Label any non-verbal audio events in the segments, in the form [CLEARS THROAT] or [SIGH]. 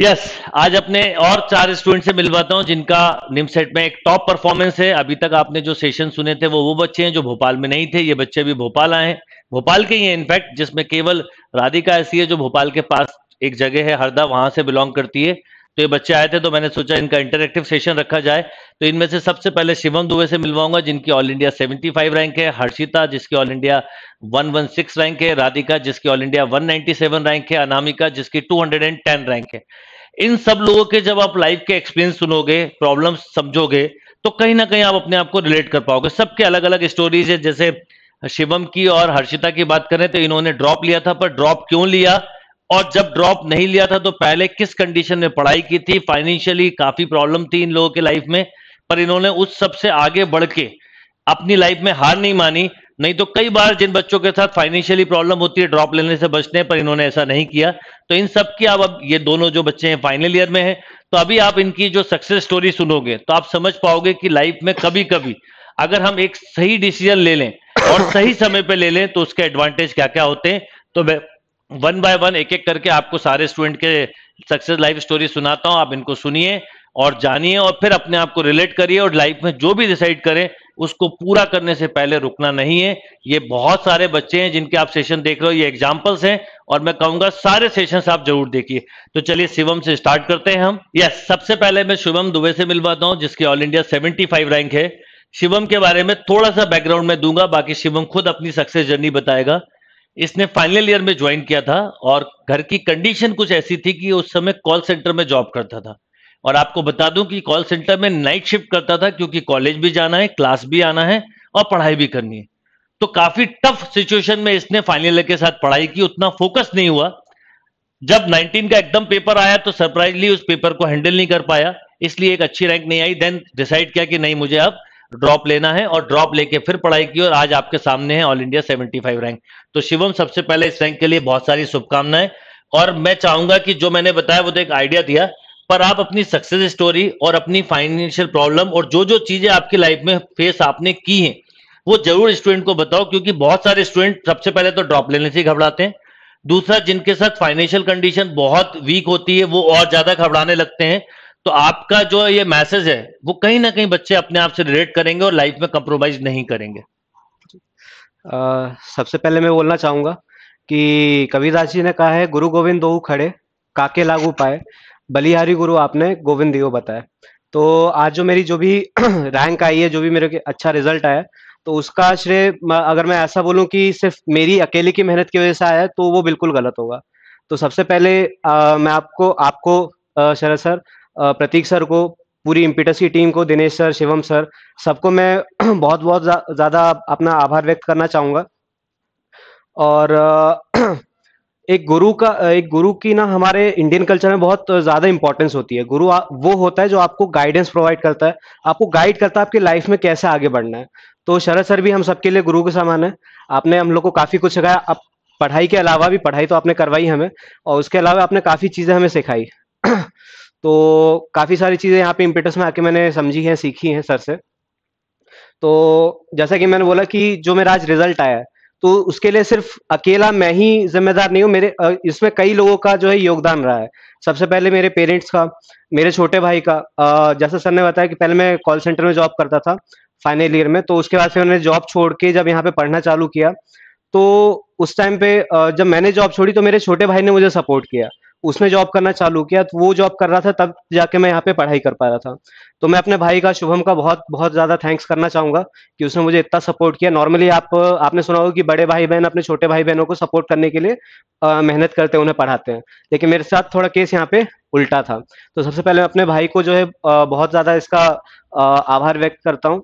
Yes yes, आज अपने और चार स्टूडेंट से मिलवाता हूं जिनका निमसेट में एक टॉप परफॉर्मेंस है अभी तक आपने जो सेशन सुने थे वो वो बच्चे हैं जो भोपाल में नहीं थे ये बच्चे भी भोपाल आए हैं भोपाल के ही हैं इनफैक्ट जिसमें केवल राधिका ऐसी है जो भोपाल के पास एक जगह है हरदा वहां से बिलोंग करती है तो ये बच्चे आए थे तो मैंने सोचा इनका इंटरेक्टिव सेशन रखा जाए तो इनमें से सबसे पहले शिवम दुबे से मिलवाऊंगा जिनकी ऑल इंडिया 75 रैंक है हर्षिता जिसकी ऑल इंडिया 116 रैंक है राधिका जिसकी ऑल इंडिया 197 रैंक है अनामिका जिसकी 210 रैंक है इन सब लोगों के जब आप लाइफ के एक्सपीरियंस सुनोगे प्रॉब्लम समझोगे तो कहीं ना कहीं आप अपने आप को रिलेट कर पाओगे सबके अलग अलग स्टोरीज है जैसे शिवम की और हर्षिता की बात करें तो इन्होंने ड्रॉप लिया था पर ड्रॉप क्यों लिया और जब ड्रॉप नहीं लिया था तो पहले किस कंडीशन में पढ़ाई की थी फाइनेंशियली काफी प्रॉब्लम थी इन लोगों के लाइफ में पर इन्होंने उस सबसे आगे बढ़ के अपनी लाइफ में हार नहीं मानी नहीं तो कई बार जिन बच्चों के साथ फाइनेंशियली प्रॉब्लम होती है ड्रॉप लेने से बचने पर इन्होंने ऐसा नहीं किया तो इन सब की आप अब ये दोनों जो बच्चे हैं फाइनल ईयर में हैं तो अभी आप इनकी जो सक्सेस स्टोरी सुनोगे तो आप समझ पाओगे कि लाइफ में कभी कभी अगर हम एक सही डिसीजन ले लें और सही समय पर ले लें तो उसके एडवांटेज क्या क्या होते हैं तो वन बाय वन एक एक करके आपको सारे स्टूडेंट के सक्सेस लाइफ स्टोरी सुनाता हूं आप इनको सुनिए और जानिए और फिर अपने आप को रिलेट करिए और लाइफ में जो भी डिसाइड करें उसको पूरा करने से पहले रुकना नहीं है ये बहुत सारे बच्चे हैं जिनके आप सेशन देख रहे हो ये एग्जाम्पल्स हैं और मैं कहूंगा सारे सेशन आप जरूर देखिए तो चलिए शिवम से स्टार्ट करते हैं हम यस सबसे पहले मैं शिवम दुबे से मिलवाता हूँ जिसकी ऑल इंडिया सेवेंटी रैंक है शिवम के बारे में थोड़ा सा बैकग्राउंड में दूंगा बाकी शिवम खुद अपनी सक्सेस जर्नी बताएगा इसने फाइनल ईयर में ज्वाइन किया था और घर की कंडीशन कुछ ऐसी थी कि उस समय कॉल सेंटर में जॉब करता था और आपको बता दूं कि कॉल सेंटर में नाइट शिफ्ट करता था क्योंकि कॉलेज भी जाना है क्लास भी आना है और पढ़ाई भी करनी है तो काफी टफ सिचुएशन में इसने फाइनल ईयर के साथ पढ़ाई की उतना फोकस नहीं हुआ जब 19 का एकदम पेपर आया तो सरप्राइजली उस पेपर को हैंडल नहीं कर पाया इसलिए एक अच्छी रैंक नहीं आई देन डिसाइड किया कि नहीं मुझे अब ड्रॉप लेना है और ड्रॉप लेके फिर पढ़ाई की और आज आपके सामने है ऑल इंडिया 75 रैंक तो शिवम सबसे पहले इस रैंक के लिए बहुत सारी शुभकामनाएं और मैं चाहूंगा कि जो मैंने बताया वो तो एक आइडिया दिया पर आप अपनी सक्सेस स्टोरी और अपनी फाइनेंशियल प्रॉब्लम और जो जो चीजें आपकी लाइफ में फेस आपने की हैं वो जरूर स्टूडेंट को बताओ क्योंकि बहुत सारे स्टूडेंट सबसे पहले तो ड्रॉप लेने से घबराते हैं दूसरा जिनके साथ फाइनेंशियल कंडीशन बहुत वीक होती है वो और ज्यादा घबराने लगते हैं तो आपका जो ये मैसेज है वो कहीं ना कहीं बच्चे अपने आप से रिलेट करेंगे और लाइफ में कंप्रोमाइज नहीं करेंगे आ, सबसे पहले मैं बोलना चाहूंगा कि कविदास जी ने कहा है गुरु गोविंद दो खड़े काके लागू पाए बलिहारी गुरु आपने गोविंद देव बताया तो आज जो मेरी जो भी रैंक [CLEARS THROAT] आई है जो भी मेरे के अच्छा रिजल्ट आया तो उसका श्रेय अगर मैं ऐसा बोलूं कि सिर्फ मेरी अकेले की मेहनत की वजह से आया है तो वो बिल्कुल गलत होगा तो सबसे पहले आ, मैं आपको आपको शरद सर प्रतीक सर को पूरी इम्पिटस की टीम को दिनेश सर शिवम सर सबको मैं [CLEARS THROAT] बहुत बहुत ज़्यादा अपना आभार व्यक्त करना चाहूंगा और [CLEARS THROAT] एक गुरु का एक गुरु की ना हमारे इंडियन कल्चर में बहुत ज़्यादा इंपॉर्टेंस होती है गुरु वो होता है जो आपको गाइडेंस प्रोवाइड करता है आपको गाइड करता है आपके लाइफ में कैसे आगे बढ़ना है तो शरद सर भी हम सबके लिए गुरु के समान है आपने हम लोग को काफ़ी कुछ सिखाया आप पढ़ाई के अलावा भी पढ़ाई तो आपने करवाई हमें और उसके अलावा आपने काफ़ी चीज़ें हमें सिखाई [CLEARS THROAT] तो काफ़ी सारी चीज़ें यहाँ पे इम्पेटस में आके मैंने समझी है सीखी है सर से तो जैसा कि मैंने बोला कि जो मेरा आज रिजल्ट आया है तो उसके लिए सिर्फ अकेला मैं ही जिम्मेदार नहीं हूँ मेरे इसमें कई लोगों का जो है योगदान रहा है सबसे पहले मेरे पेरेंट्स का मेरे छोटे भाई का जैसा सर ने बताया कि पहले मैं कॉल सेंटर में जॉब करता था फाइनल ईयर में तो उसके बाद फिर मैंने जॉब छोड़ के जब यहाँ पे पढ़ना चालू किया तो उस टाइम पे जब मैंने जॉब छोड़ी तो मेरे छोटे भाई ने मुझे सपोर्ट किया उसने जॉब करना चालू किया तो वो जॉब कर रहा था तब जाके मैं यहाँ पे पढ़ाई कर पा रहा था तो मैं अपने भाई का शुभम का बहुत बहुत ज़्यादा थैंक्स करना चाहूंगा कि उसने मुझे इतना सपोर्ट किया नॉर्मली आप आपने सुना होगा कि बड़े भाई बहन अपने छोटे भाई बहनों को सपोर्ट करने के लिए मेहनत करते हैं उन्हें पढ़ाते हैं लेकिन मेरे साथ थोड़ा केस यहाँ पे उल्टा था तो सबसे पहले मैं अपने भाई को जो है बहुत ज़्यादा इसका आभार व्यक्त करता हूँ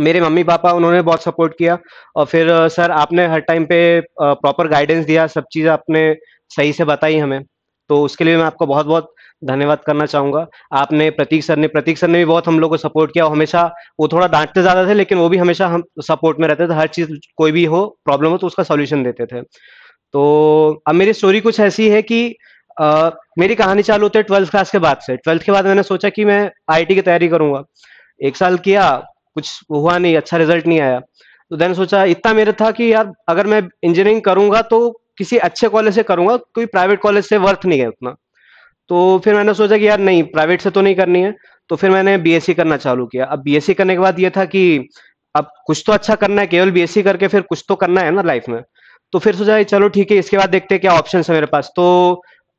मेरे मम्मी पापा उन्होंने बहुत सपोर्ट किया और फिर सर आपने हर टाइम पे प्रॉपर गाइडेंस दिया सब चीज़ आपने सही से बताई हमें तो उसके लिए मैं आपको बहुत बहुत धन्यवाद करना चाहूंगा आपने प्रतीक सर ने प्रतीक सर ने भी बहुत हम लोग को सपोर्ट किया और हमेशा वो थोड़ा डांटते ज्यादा थे लेकिन वो भी हमेशा हम सपोर्ट में रहते थे हर चीज कोई भी हो प्रॉब्लम हो तो उसका सोल्यूशन देते थे तो अब मेरी स्टोरी कुछ ऐसी है कि आ, मेरी कहानी चालू होती है ट्वेल्थ क्लास के बाद से ट्वेल्थ के बाद मैंने सोचा कि मैं आई की तैयारी करूंगा एक साल किया कुछ हुआ नहीं अच्छा रिजल्ट नहीं आया तो देन सोचा इतना मेरा था कि यार अगर मैं इंजीनियरिंग करूंगा तो किसी अच्छे कॉलेज से करूंगा कोई प्राइवेट कॉलेज से वर्थ नहीं है उतना तो फिर मैंने सोचा कि यार नहीं प्राइवेट से तो नहीं करनी है तो फिर मैंने बीएससी करना चालू किया अब बीएससी करने के बाद ये था कि अब कुछ तो अच्छा करना है केवल बीएससी करके फिर कुछ तो करना है ना लाइफ में तो फिर सोचा चलो ठीक है इसके बाद देखते हैं क्या ऑप्शन है मेरे पास तो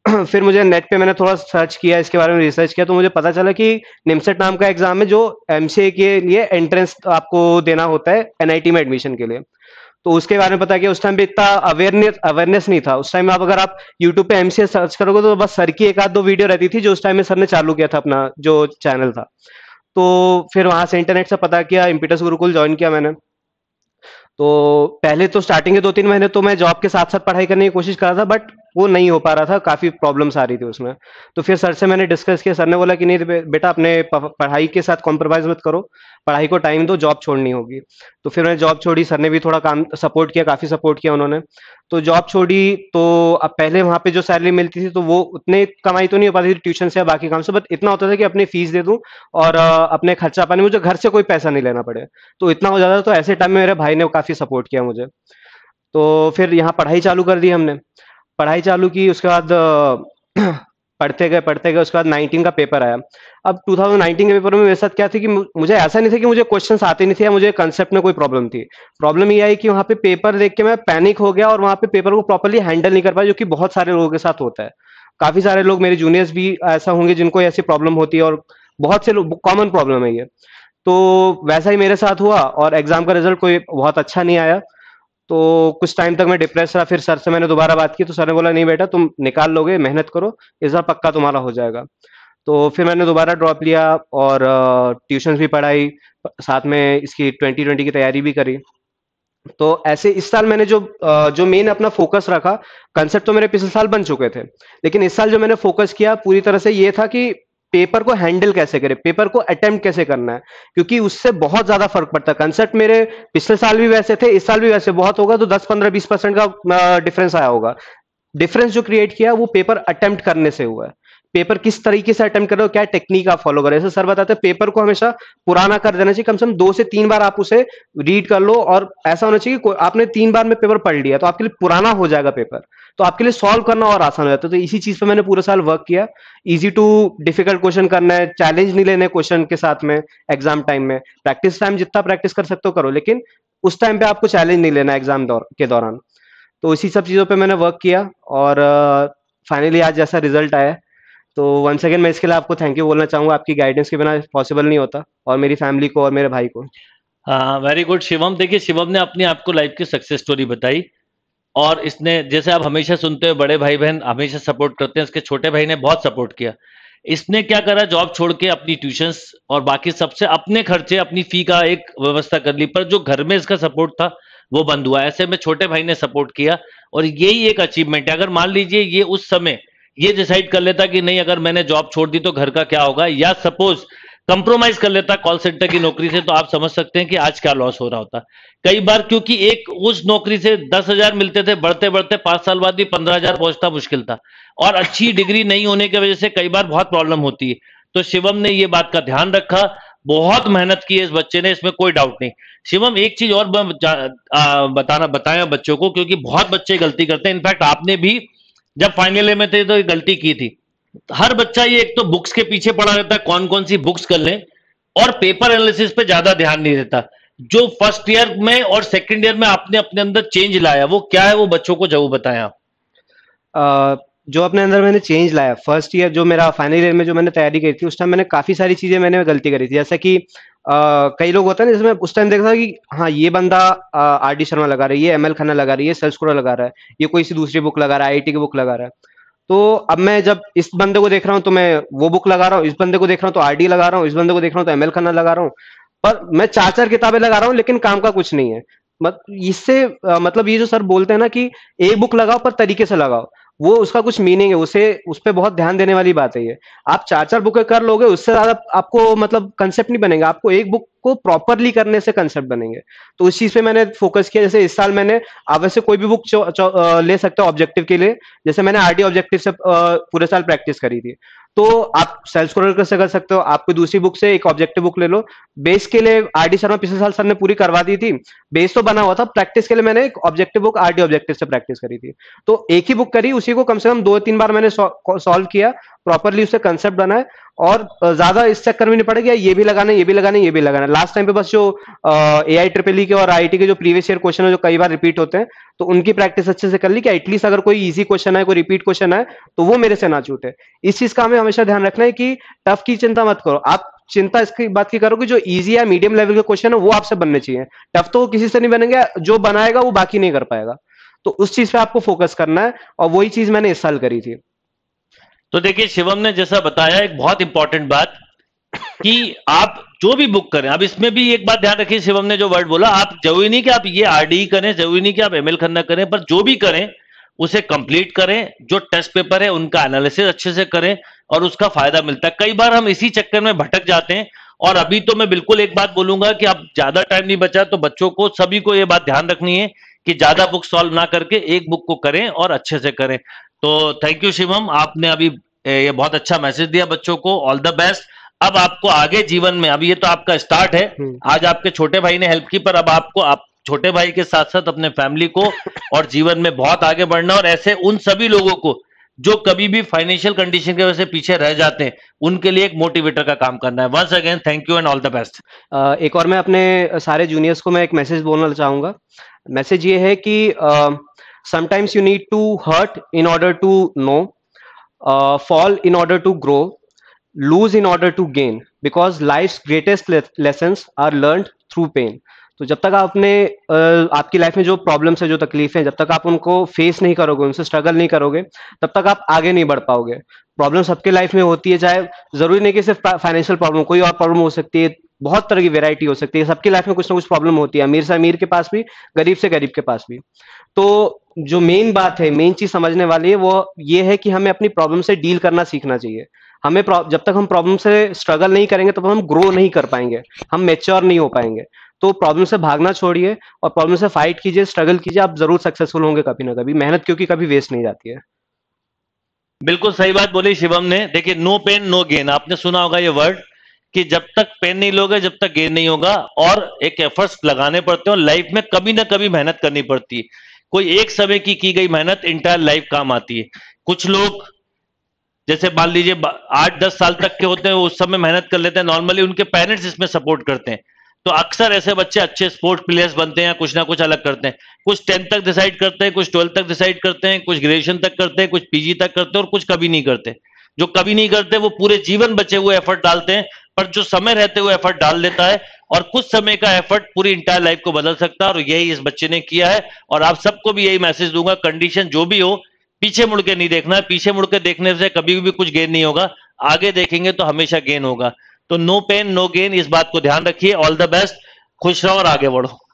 [CLEARS THROAT] फिर मुझे नेट पे मैंने थोड़ा सर्च किया इसके बारे में रिसर्च किया तो मुझे पता चला कि निमसेट नाम का एग्जाम है जो एमसीए के लिए एंट्रेंस आपको देना होता है एनआईटी में एडमिशन के लिए तो उसके बारे में पता किया उस टाइम भी इतना अवेयरनेस अवेयरनेस नहीं था उस टाइम आप अगर आप यूट्यूब पे एमसीएस सर्च करोगे तो बस सर की एक आध दो वीडियो रहती थी जो उस टाइम में सर ने चालू किया था अपना जो चैनल था तो फिर वहां से इंटरनेट से पता किया इम्पिटस गुरुकुल ज्वाइन किया मैंने तो पहले तो स्टार्टिंग के दो तीन महीने तो मैं जॉब के साथ साथ पढ़ाई करने की कोशिश कर रहा था बट वो नहीं हो पा रहा था काफ़ी प्रॉब्लम्स आ रही थी उसमें तो फिर सर से मैंने डिस्कस किया सर ने बोला कि नहीं बेटा अपने पढ़ाई के साथ कॉम्प्रोमाइज़ मत करो पढ़ाई को टाइम दो जॉब छोड़नी होगी तो फिर मैंने जॉब छोड़ी सर ने भी थोड़ा काम सपोर्ट किया काफ़ी सपोर्ट किया उन्होंने तो जॉब छोड़ी तो अब पहले वहां पे जो सैलरी मिलती थी तो वो उतने कमाई तो नहीं हो पाती थी ट्यूशन से या बाकी काम से बट इतना होता था कि अपनी फीस दे दूं और अपने खर्चा पानी मुझे घर से कोई पैसा नहीं लेना पड़े तो इतना हो जाता तो ऐसे टाइम में मेरे भाई ने काफ़ी सपोर्ट किया मुझे तो फिर यहाँ पढ़ाई चालू कर दी हमने पढ़ाई चालू की उसके बाद [CLEARS THROAT] पढ़ते गए पढ़ते गए उसके बाद 19 का पेपर आया अब 2019 के पेपर में मेरे साथ क्या थी कि मुझे ऐसा नहीं था कि मुझे क्वेश्चंस आते नहीं थे या मुझे कंसेप्ट में कोई प्रॉब्लम थी प्रॉब्लम ये आई कि वहाँ पे पेपर देख के मैं पैनिक हो गया और वहाँ पे पेपर को प्रॉपरली हैंडल नहीं कर पाया जो कि बहुत सारे लोगों के साथ होता है काफी सारे लोग मेरे जूनियर्स भी ऐसा होंगे जिनको ऐसी प्रॉब्लम होती है और बहुत से लोग कॉमन प्रॉब्लम है ये तो वैसा ही मेरे साथ हुआ और एग्जाम का रिजल्ट कोई बहुत अच्छा नहीं आया तो कुछ टाइम तक मैं डिप्रेस रहा फिर सर से मैंने दोबारा बात की तो सर ने बोला नहीं बेटा तुम निकाल लोगे मेहनत करो इस बार पक्का तुम्हारा हो जाएगा तो फिर मैंने दोबारा ड्रॉप लिया और ट्यूशन भी पढ़ाई साथ में इसकी ट्वेंटी ट्वेंटी की तैयारी भी करी तो ऐसे इस साल मैंने जो जो मेन अपना फोकस रखा कंसेप्ट तो मेरे पिछले साल बन चुके थे लेकिन इस साल जो मैंने फोकस किया पूरी तरह से ये था कि पेपर को हैंडल कैसे करें पेपर को अटेम्प्ट कैसे करना है क्योंकि उससे बहुत ज्यादा फर्क पड़ता है कंसेप्ट मेरे पिछले साल भी वैसे थे इस साल भी वैसे बहुत होगा तो 10 15 20 परसेंट का डिफरेंस आया होगा डिफरेंस जो क्रिएट किया वो पेपर अटेम्प्ट करने से हुआ है पेपर किस तरीके से अटेम्प्ट कर रहे हो क्या टेक्निक आप फॉलो कर रहे हो सर बताते हैं पेपर को हमेशा पुराना कर देना चाहिए कम से कम दो से तीन बार आप उसे रीड कर लो और ऐसा होना चाहिए कि आपने तीन बार में पेपर पढ़ लिया तो आपके लिए पुराना हो जाएगा पेपर तो आपके लिए सॉल्व करना और आसान हो जाता है तो इसी चीज पर मैंने पूरा साल वर्क किया इजी टू डिफिकल्ट क्वेश्चन करना है चैलेंज नहीं लेने क्वेश्चन के साथ में एग्जाम टाइम में प्रैक्टिस टाइम जितना प्रैक्टिस कर सकते हो करो लेकिन उस टाइम पे आपको चैलेंज नहीं लेना एग्जाम के दौरान तो इसी सब चीजों पर मैंने वर्क किया और फाइनली आज जैसा रिजल्ट आया तो वन सेकेंड मैं इसके लिए आपको थैंक यू बोलना चाहूंगा आपकी गाइडेंस के बिना पॉसिबल नहीं होता और मेरी फैमिली को और मेरे भाई को वेरी हाँ, गुड शिवम देखिए शिवम ने अपनी आपको लाइफ की सक्सेस स्टोरी बताई और इसने जैसे आप हमेशा सुनते हो बड़े भाई बहन हमेशा सपोर्ट करते हैं इसके छोटे भाई ने बहुत सपोर्ट किया इसने क्या करा जॉब छोड़ के अपनी ट्यूशंस और बाकी सबसे अपने खर्चे अपनी फी का एक व्यवस्था कर ली पर जो घर में इसका सपोर्ट था वो बंद हुआ ऐसे में छोटे भाई ने सपोर्ट किया और यही एक अचीवमेंट है अगर मान लीजिए ये उस समय ये डिसाइड कर लेता कि नहीं अगर मैंने जॉब छोड़ दी तो घर का क्या होगा या सपोज कंप्रोमाइज कर लेता कॉल सेंटर की नौकरी से तो आप समझ सकते हैं कि आज क्या लॉस हो रहा होता कई बार क्योंकि एक उस नौकरी से दस हजार मिलते थे बढ़ते बढ़ते पांच साल बाद भी पंद्रह हजार पहुंचता मुश्किल था और अच्छी डिग्री नहीं होने की वजह से कई बार बहुत प्रॉब्लम होती है तो शिवम ने ये बात का ध्यान रखा बहुत मेहनत की है इस बच्चे ने इसमें कोई डाउट नहीं शिवम एक चीज और बताना बताया बच्चों को क्योंकि बहुत बच्चे गलती करते हैं इनफैक्ट आपने भी जब फाइनल में थे तो ये गलती की थी हर बच्चा ये एक तो बुक्स के पीछे पड़ा रहता है कौन कौन सी बुक्स कर लें और पेपर एनालिसिस पे ज्यादा ध्यान नहीं देता जो फर्स्ट ईयर में और सेकंड ईयर में आपने अपने अंदर चेंज लाया वो क्या है वो बच्चों को जरूर बताएं आप जो अपने अंदर मैंने चेंज लाया फर्स्ट ईयर जो मेरा फाइनल ईयर में जो मैंने तैयारी करी थी उस टाइम मैंने काफ़ी सारी चीज़ें मैंने गलती करी थी जैसे कि कई लोग होते हैं जिसमें उस टाइम देखा था कि हाँ ये बंदा आर डी शर्मा लगा रही है एम एल खन्ना लगा रही है सेल्स कोड़ा लगा रहा है ये कोई सी दूसरी बुक लगा रहा है आई की बुक लगा रहा है तो अब मैं जब इस बंदे को देख रहा हूँ तो मैं वो बुक लगा रहा हूँ इस बंदे को देख रहा हूँ तो आर डी लगा रहा हूँ इस बंदे को देख रहा हूँ तो एम एल खाना लगा रहा हूँ पर मैं चार चार किताबें लगा रहा हूँ लेकिन काम का कुछ नहीं है मत इससे मतलब ये जो सर बोलते हैं ना कि एक बुक लगाओ पर तरीके से लगाओ वो उसका कुछ मीनिंग है उसे उस पर बहुत ध्यान देने वाली बात है ये आप चार चार बुकें कर लोगे उससे ज्यादा आपको मतलब कंसेप्ट नहीं बनेगा आपको एक बुक को प्रॉपरली करने से कंसेप्ट बनेंगे तो उस चीज पे मैंने फोकस किया जैसे इस साल मैंने आप वैसे कोई भी बुक ले सकते हो ऑब्जेक्टिव के लिए जैसे मैंने आर ऑब्जेक्टिव से पूरे साल प्रैक्टिस करी थी तो आप सेल्फ स्क्रॉलर से कर सकते हो आपको दूसरी बुक से एक ऑब्जेक्टिव बुक ले लो बेस के लिए आर डी शर्मा पिछले साल सर ने पूरी करवा दी थी बेस तो बना हुआ था प्रैक्टिस के लिए मैंने एक objective book R D objective से प्रैक्टिस करी थी तो एक ही बुक करी उसी को कम से कम दो तीन बार मैंने सॉल्व किया प्रॉपरली उससे कंसेप्ट बनाए और ज्यादा इस चक्कर में नहीं पड़ेगा ये भी लगाना ये भी लगाना ये भी लगाना लास्ट टाइम पे बस जो ए आई ट्रिपल के और आई के जो प्रीवियस ईयर क्वेश्चन है जो कई बार रिपीट होते हैं तो उनकी प्रैक्टिस अच्छे से कर ली कि एटलीस्ट अगर कोई इजी क्वेश्चन है कोई रिपीट क्वेश्चन है तो वो मेरे से ना छूटे इस चीज का हमें हमेशा ध्यान रखना है कि टफ की चिंता मत करो आप चिंता इसकी बात की करो कि जो इजी या मीडियम लेवल के क्वेश्चन है वो आपसे बनने चाहिए टफ तो किसी से नहीं बनेंगे जो बनाएगा वो बाकी नहीं कर पाएगा तो उस चीज पे आपको फोकस करना है और वही चीज मैंने इस साल करी थी तो देखिए शिवम ने जैसा बताया एक बहुत इंपॉर्टेंट बात कि आप जो भी बुक करें अब इसमें भी एक बात ध्यान रखिए शिवम ने जो वर्ड बोला आप जरूरी नहीं कि आप ये आरडी e करें जरूरी नहीं कि आप एमएल खन्ना करें पर जो भी करें उसे कंप्लीट करें जो टेस्ट पेपर है उनका एनालिसिस अच्छे से करें और उसका फायदा मिलता है कई बार हम इसी चक्कर में भटक जाते हैं और अभी तो मैं बिल्कुल एक बात बोलूंगा कि आप ज्यादा टाइम नहीं बचा तो बच्चों को सभी को ये बात ध्यान रखनी है कि ज्यादा बुक सॉल्व ना करके एक बुक को करें और अच्छे से करें तो थैंक यू शिवम आपने अभी ये बहुत अच्छा मैसेज दिया बच्चों को ऑल द बेस्ट अब आपको आगे जीवन में अब ये तो आपका स्टार्ट है हम्म। आज आपके छोटे भाई ने हेल्प की पर अब आपको आप छोटे भाई के साथ साथ अपने फैमिली को [LAUGHS] और जीवन में बहुत आगे बढ़ना और ऐसे उन सभी लोगों को जो कभी भी फाइनेंशियल कंडीशन की वजह से पीछे रह जाते हैं उनके लिए एक मोटिवेटर का काम करना है once again thank you and all the best एक और मैं अपने सारे जूनियर्स को मैं एक मैसेज बोलना चाहूंगा मैसेज ये है कि uh, sometimes you need to hurt in order to know uh, fall in order to grow lose in order to gain because life's greatest le- lessons are learned through pain तो जब तक आप अपने uh, आपकी life में जो problems है जो तकलीफ है जब तक आप उनको फेस नहीं करोगे उनसे स्ट्रगल नहीं करोगे तब तक आप आगे नहीं बढ़ पाओगे प्रॉब्लम सबके लाइफ में होती है चाहे जरूरी नहीं कि सिर्फ फाइनेंशियल प्रॉब्लम कोई और प्रॉब्लम हो सकती है बहुत तरह की वेरायटी हो सकती है सबकी लाइफ में कुछ ना कुछ प्रॉब्लम होती है अमीर से अमीर के पास भी गरीब से गरीब के पास भी तो जो मेन बात है मेन चीज समझने वाली है वो ये है कि हमें अपनी प्रॉब्लम से डील करना सीखना चाहिए हमें जब तक हम प्रॉब्लम से स्ट्रगल नहीं करेंगे तब तो हम ग्रो नहीं कर पाएंगे हम मेच्योर नहीं हो पाएंगे तो प्रॉब्लम से भागना छोड़िए और प्रॉब्लम से फाइट कीजिए स्ट्रगल कीजिए आप जरूर सक्सेसफुल होंगे कभी ना कभी मेहनत क्योंकि कभी वेस्ट नहीं जाती है बिल्कुल सही बात बोली शिवम ने देखिए नो पेन नो गेन आपने सुना होगा ये वर्ड कि जब तक पेन नहीं लोगे जब तक गेन नहीं होगा और एक एफर्ट्स लगाने पड़ते हैं लाइफ में कभी ना कभी मेहनत करनी पड़ती है कोई एक समय की की गई मेहनत इंटायर लाइफ काम आती है कुछ लोग जैसे मान लीजिए आठ दस साल तक के होते हैं उस समय मेहनत कर लेते हैं नॉर्मली उनके पेरेंट्स इसमें सपोर्ट करते हैं तो अक्सर ऐसे बच्चे अच्छे स्पोर्ट्स प्लेयर्स बनते हैं कुछ ना कुछ अलग करते हैं कुछ टेंथ तक डिसाइड करते हैं कुछ ट्वेल्थ तक डिसाइड करते हैं कुछ ग्रेजुएशन तक करते हैं कुछ पीजी तक करते हैं और कुछ कभी नहीं करते जो कभी नहीं करते वो पूरे जीवन बचे हुए एफर्ट डालते हैं पर जो समय रहते हुए एफर्ट डाल देता है और कुछ समय का एफर्ट पूरी इंटायर लाइफ को बदल सकता है और यही इस बच्चे ने किया है और आप सबको भी यही मैसेज दूंगा कंडीशन जो भी हो पीछे मुड़ के नहीं देखना है पीछे मुड़ के देखने से कभी भी कुछ गेन नहीं होगा आगे देखेंगे तो हमेशा गेन होगा तो नो पेन नो गेन इस बात को ध्यान रखिए ऑल द बेस्ट खुश रहो और आगे बढ़ो